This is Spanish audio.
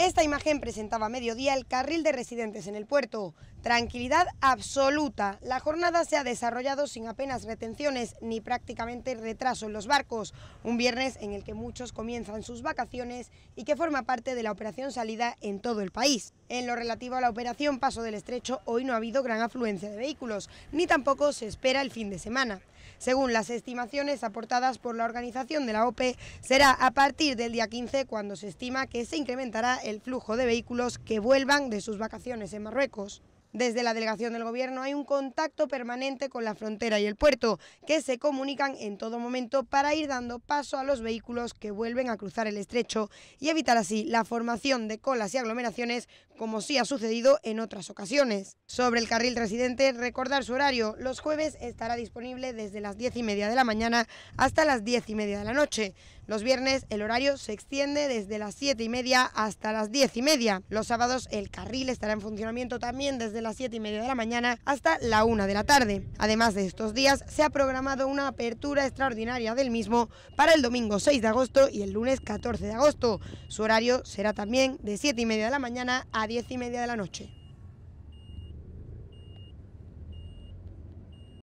Esta imagen presentaba a mediodía el carril de residentes en el puerto. Tranquilidad absoluta. La jornada se ha desarrollado sin apenas retenciones ni prácticamente retraso en los barcos. Un viernes en el que muchos comienzan sus vacaciones y que forma parte de la operación salida en todo el país. En lo relativo a la operación Paso del Estrecho, hoy no ha habido gran afluencia de vehículos, ni tampoco se espera el fin de semana. Según las estimaciones aportadas por la organización de la OPE, será a partir del día 15 cuando se estima que se incrementará el flujo de vehículos que vuelvan de sus vacaciones en Marruecos. Desde la delegación del gobierno hay un contacto permanente con la frontera y el puerto, que se comunican en todo momento para ir dando paso a los vehículos que vuelven a cruzar el estrecho y evitar así la formación de colas y aglomeraciones como sí ha sucedido en otras ocasiones. Sobre el carril residente, recordar su horario. Los jueves estará disponible desde las 10 y media de la mañana hasta las 10 y media de la noche. Los viernes el horario se extiende desde las 7 y media hasta las 10 y media. Los sábados el carril estará en funcionamiento también desde las 7 y media de la mañana hasta la 1 de la tarde. Además de estos días, se ha programado una apertura extraordinaria del mismo para el domingo 6 de agosto y el lunes 14 de agosto. Su horario será también de 7 y media de la mañana a 10 y media de la noche.